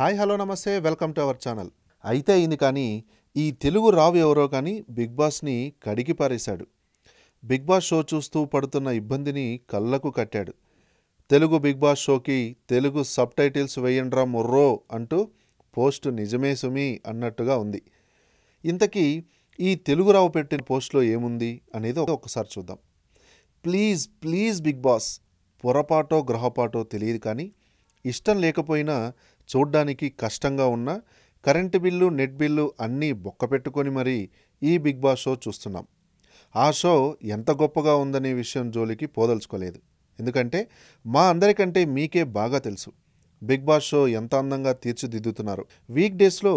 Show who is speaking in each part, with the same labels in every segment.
Speaker 1: hi hello నమస్తే welcome to our channel అయితే అయింది కానీ ఈ తెలుగు రావు ఎవరో కానీ బిగ్ బాస్ని కడిగి పారేశాడు బిగ్ బాస్ షో చూస్తూ పడుతున్న ఇబ్బందిని కళ్ళకు కట్టాడు తెలుగు బిగ్ బాస్ షోకి తెలుగు సబ్ టైటిల్స్ వేయండ్రా ముర్రో అంటూ పోస్ట్ నిజమే సుమి అన్నట్టుగా ఉంది ఇంతకీ ఈ తెలుగురావు పెట్టిన పోస్ట్లో ఏముంది అనేది ఒకసారి చూద్దాం ప్లీజ్ ప్లీజ్ బిగ్ బాస్ పొరపాటో గ్రహపాటో తెలియదు కానీ ఇష్టం లేకపోయినా చూడ్డానికి కష్టంగా ఉన్న కరెంటు బిల్లు నెట్ బిల్లు అన్నీ బొక్క పెట్టుకొని మరీ ఈ బిగ్ బాస్ షో చూస్తున్నాం ఆ షో ఎంత గొప్పగా ఉందనే విషయం జోలికి పోదలుచుకోలేదు ఎందుకంటే మా అందరికంటే మీకే బాగా తెలుసు బిగ్ బాస్ షో ఎంత అందంగా తీర్చిదిద్దుతున్నారు వీక్ డేస్లో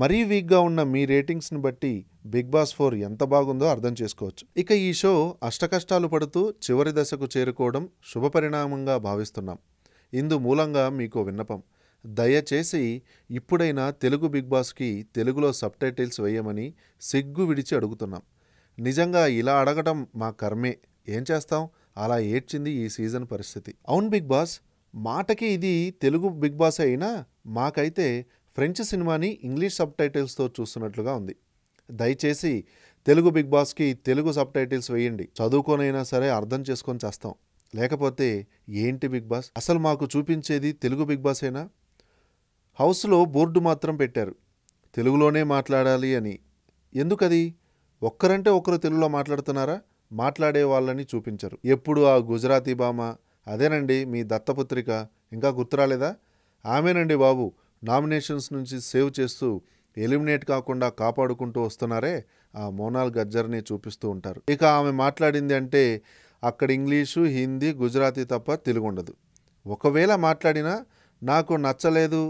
Speaker 1: మరీ వీక్గా ఉన్న మీ రేటింగ్స్ని బట్టి బిగ్ బాస్ ఫోర్ ఎంత బాగుందో అర్థం చేసుకోవచ్చు ఇక ఈ షో అష్టకష్టాలు పడుతూ చివరి దశకు చేరుకోవడం శుభపరిణామంగా భావిస్తున్నాం ఇందు మూలంగా మీకు విన్నపం దయచేసి ఇప్పుడైనా తెలుగు బిగ్ బాస్కి తెలుగులో సబ్ టైటిల్స్ వేయమని సిగ్గు విడిచి అడుగుతున్నాం నిజంగా ఇలా అడగటం మా కర్మే ఏం చేస్తాం అలా ఏడ్చింది ఈ సీజన్ పరిస్థితి అవును బిగ్ బాస్ మాటకి ఇది తెలుగు బిగ్ బాస్ అయినా మాకైతే ఫ్రెంచ్ సినిమాని ఇంగ్లీష్ సబ్ టైటిల్స్తో చూస్తున్నట్లుగా ఉంది దయచేసి తెలుగు బిగ్ బాస్కి తెలుగు సబ్ టైటిల్స్ వేయండి చదువుకోనైనా సరే అర్థం చేసుకొని చేస్తాం లేకపోతే ఏంటి బిగ్ బాస్ అసలు మాకు చూపించేది తెలుగు బిగ్ బాస్ అయినా హౌస్లో బోర్డు మాత్రం పెట్టారు తెలుగులోనే మాట్లాడాలి అని ఎందుకది ఒక్కరంటే ఒక్కరు తెలుగులో మాట్లాడుతున్నారా మాట్లాడే వాళ్ళని చూపించరు ఎప్పుడు ఆ గుజరాతీ బామ అదేనండి మీ దత్తపుత్రిక ఇంకా గుర్తురాలేదా ఆమెనండి బాబు నామినేషన్స్ నుంచి సేవ్ చేస్తూ ఎలిమినేట్ కాకుండా కాపాడుకుంటూ వస్తున్నారే ఆ మోనాల్ గజ్జర్ని చూపిస్తూ ఉంటారు ఇక ఆమె మాట్లాడింది అంటే అక్కడ ఇంగ్లీషు హిందీ గుజరాతీ తప్ప తెలుగు ఉండదు ఒకవేళ మాట్లాడినా నాకు నచ్చలేదు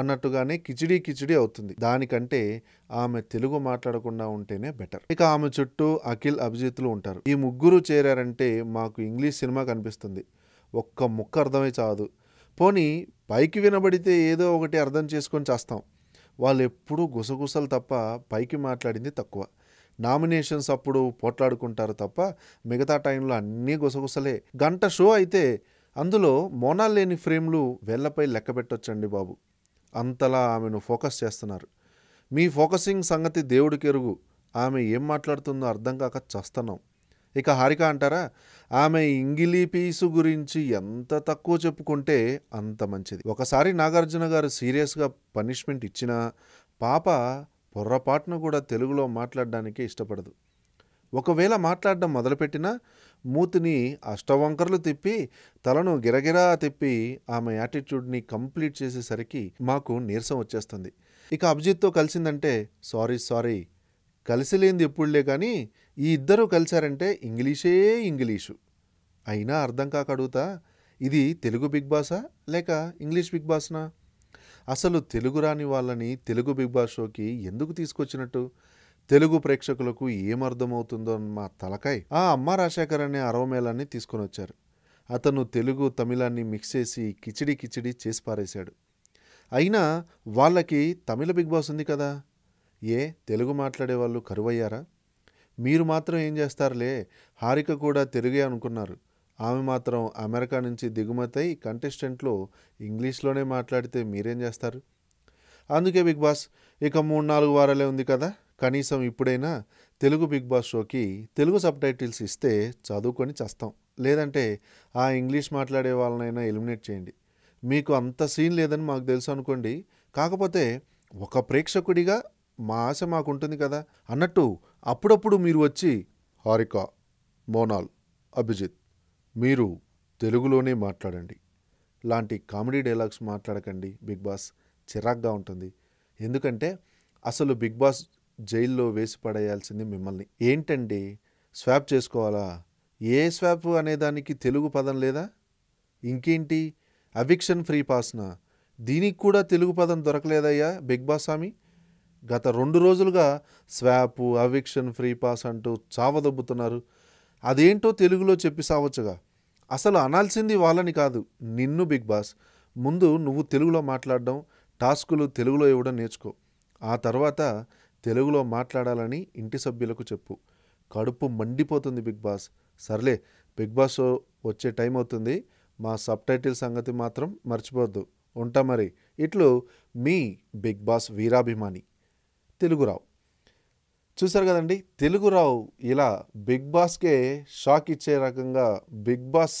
Speaker 1: అన్నట్టుగానే కిచిడీ కిచిడీ అవుతుంది దానికంటే ఆమె తెలుగు మాట్లాడకుండా ఉంటేనే బెటర్ ఇక ఆమె చుట్టూ అఖిల్ అభిజిత్లు ఉంటారు ఈ ముగ్గురు చేరారంటే మాకు ఇంగ్లీష్ సినిమా కనిపిస్తుంది ఒక్క ముక్క అర్థమే చాదు పోనీ పైకి వినబడితే ఏదో ఒకటి అర్థం చేసుకొని చేస్తాం వాళ్ళు ఎప్పుడూ గుసగుసలు తప్ప పైకి మాట్లాడింది తక్కువ నామినేషన్స్ అప్పుడు పోట్లాడుకుంటారు తప్ప మిగతా టైంలో అన్నీ గుసగుసలే గంట షో అయితే అందులో మోనాల్ లేని ఫ్రేమ్లు వేళ్లపై లెక్క పెట్టొచ్చండి బాబు అంతలా ఆమెను ఫోకస్ చేస్తున్నారు మీ ఫోకసింగ్ సంగతి దేవుడికెరుగు ఆమె ఏం మాట్లాడుతుందో అర్థం కాక చేస్తున్నాం ఇక హారిక అంటారా ఆమె ఇంగిలి పీసు గురించి ఎంత తక్కువ చెప్పుకుంటే అంత మంచిది ఒకసారి నాగార్జున గారు సీరియస్గా పనిష్మెంట్ ఇచ్చినా పాప పొర్రపాటున కూడా తెలుగులో మాట్లాడడానికి ఇష్టపడదు ఒకవేళ మాట్లాడడం మొదలుపెట్టినా మూతిని అష్టవంకర్లు తిప్పి తలను గిరగిరా తిప్పి ఆమె యాటిట్యూడ్ని కంప్లీట్ చేసేసరికి మాకు నీరసం వచ్చేస్తుంది ఇక అభిజిత్తో కలిసిందంటే సారీ సారీ కలిసి లేనిది ఎప్పుడులే కానీ ఈ ఇద్దరు కలిశారంటే ఇంగ్లీషే ఇంగ్లీషు అయినా అర్థం కాక అడుగుతా ఇది తెలుగు బిగ్ బాసా లేక ఇంగ్లీష్ బిగ్ బాస్నా అసలు తెలుగు రాని వాళ్ళని తెలుగు బిగ్ బాస్ షోకి ఎందుకు తీసుకొచ్చినట్టు తెలుగు ప్రేక్షకులకు ఏమర్థమవుతుందో మా తలకాయ్ ఆ అమ్మ రాజశేఖర్ అనే అరవమేళాన్ని తీసుకొని వచ్చారు అతను తెలుగు తమిళాన్ని మిక్స్ చేసి కిచిడి కిచిడి చేసి పారేశాడు అయినా వాళ్ళకి తమిళ బిగ్ బాస్ ఉంది కదా ఏ తెలుగు మాట్లాడే వాళ్ళు కరువయ్యారా మీరు మాత్రం ఏం చేస్తారులే హారిక కూడా తెలుగే అనుకున్నారు ఆమె మాత్రం అమెరికా నుంచి దిగుమతై కంటెస్టెంట్లో ఇంగ్లీష్లోనే మాట్లాడితే మీరేం చేస్తారు అందుకే బిగ్ బాస్ ఇక మూడు నాలుగు వారాలే ఉంది కదా కనీసం ఇప్పుడైనా తెలుగు బిగ్ బాస్ షోకి తెలుగు సబ్ టైటిల్స్ ఇస్తే చదువుకొని చేస్తాం లేదంటే ఆ ఇంగ్లీష్ మాట్లాడే వాళ్ళనైనా ఎలిమినేట్ చేయండి మీకు అంత సీన్ లేదని మాకు తెలుసు అనుకోండి కాకపోతే ఒక ప్రేక్షకుడిగా మా ఆశ మాకుంటుంది కదా అన్నట్టు అప్పుడప్పుడు మీరు వచ్చి హారిక మోనాల్ అభిజిత్ మీరు తెలుగులోనే మాట్లాడండి లాంటి కామెడీ డైలాగ్స్ మాట్లాడకండి బిగ్ బాస్ చిరాగ్గా ఉంటుంది ఎందుకంటే అసలు బిగ్ బాస్ జైల్లో వేసి పడేయాల్సింది మిమ్మల్ని ఏంటండి స్వాప్ చేసుకోవాలా ఏ స్వాప్ అనేదానికి తెలుగు పదం లేదా ఇంకేంటి అవిక్షన్ ఫ్రీ పాస్నా దీనికి కూడా తెలుగు పదం దొరకలేదయ్యా బిగ్ బాస్ స్వామి గత రెండు రోజులుగా స్వాప్ అవిక్షన్ ఫ్రీ పాస్ అంటూ చావదబ్బుతున్నారు అదేంటో తెలుగులో చెప్పి సావచ్చుగా అసలు అనాల్సింది వాళ్ళని కాదు నిన్ను బిగ్ బాస్ ముందు నువ్వు తెలుగులో మాట్లాడడం టాస్కులు తెలుగులో ఇవ్వడం నేర్చుకో ఆ తర్వాత తెలుగులో మాట్లాడాలని ఇంటి సభ్యులకు చెప్పు కడుపు మండిపోతుంది బిగ్ బాస్ సర్లే బిగ్ బాస్ వచ్చే టైం అవుతుంది మా సబ్ టైటిల్ సంగతి మాత్రం మర్చిపోద్దు ఉంటా మరి ఇట్లు మీ బిగ్ బాస్ వీరాభిమాని తెలుగురావు చూసారు కదండి తెలుగురావు ఇలా బిగ్ బాస్కే షాక్ ఇచ్చే రకంగా బిగ్ బాస్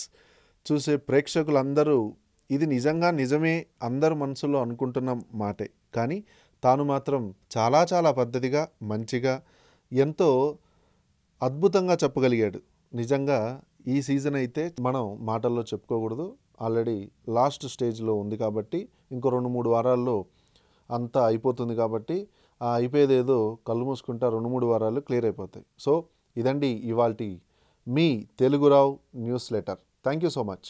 Speaker 1: చూసే ప్రేక్షకులందరూ ఇది నిజంగా నిజమే అందరు మనసులో అనుకుంటున్న మాటే కానీ తాను మాత్రం చాలా చాలా పద్ధతిగా మంచిగా ఎంతో అద్భుతంగా చెప్పగలిగాడు నిజంగా ఈ సీజన్ అయితే మనం మాటల్లో చెప్పుకోకూడదు ఆల్రెడీ లాస్ట్ స్టేజ్లో ఉంది కాబట్టి ఇంకో రెండు మూడు వారాల్లో అంతా అయిపోతుంది కాబట్టి అయిపోయేదేదో కళ్ళు మూసుకుంటా రెండు మూడు వారాలు క్లియర్ అయిపోతాయి సో ఇదండి ఇవాల్టి మీ తెలుగురావు newsletter thank you so much